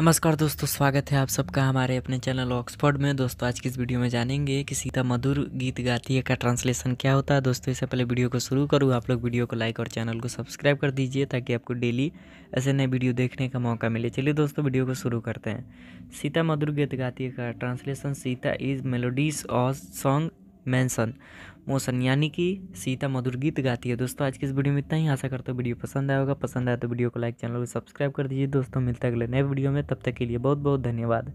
नमस्कार दोस्तों स्वागत है आप सबका हमारे अपने चैनल ऑक्सफोर्ड में दोस्तों आज की इस वीडियो में जानेंगे कि सीता मधुर गीत गाती है का ट्रांसलेशन क्या होता है दोस्तों इससे पहले वीडियो को शुरू करूँ आप लोग वीडियो को लाइक और चैनल को सब्सक्राइब कर दीजिए ताकि आपको डेली ऐसे नए वीडियो देखने का मौका मिले चलिए दोस्तों वीडियो को शुरू करते हैं सीता मधुर गीत गाती है का ट्रांसलेशन सीता इज मेलोडीज और सॉन्ग मैंसन मोशन यानी कि सीता मधुर गीत गाती है दोस्तों आज की इस वीडियो में इतना ही आशा करता हूँ वीडियो पसंद आया होगा पसंद आया तो वीडियो को लाइक चैनल को सब्सक्राइब कर दीजिए दोस्तों मिलता है अगले नए वीडियो में तब तक के लिए बहुत बहुत धन्यवाद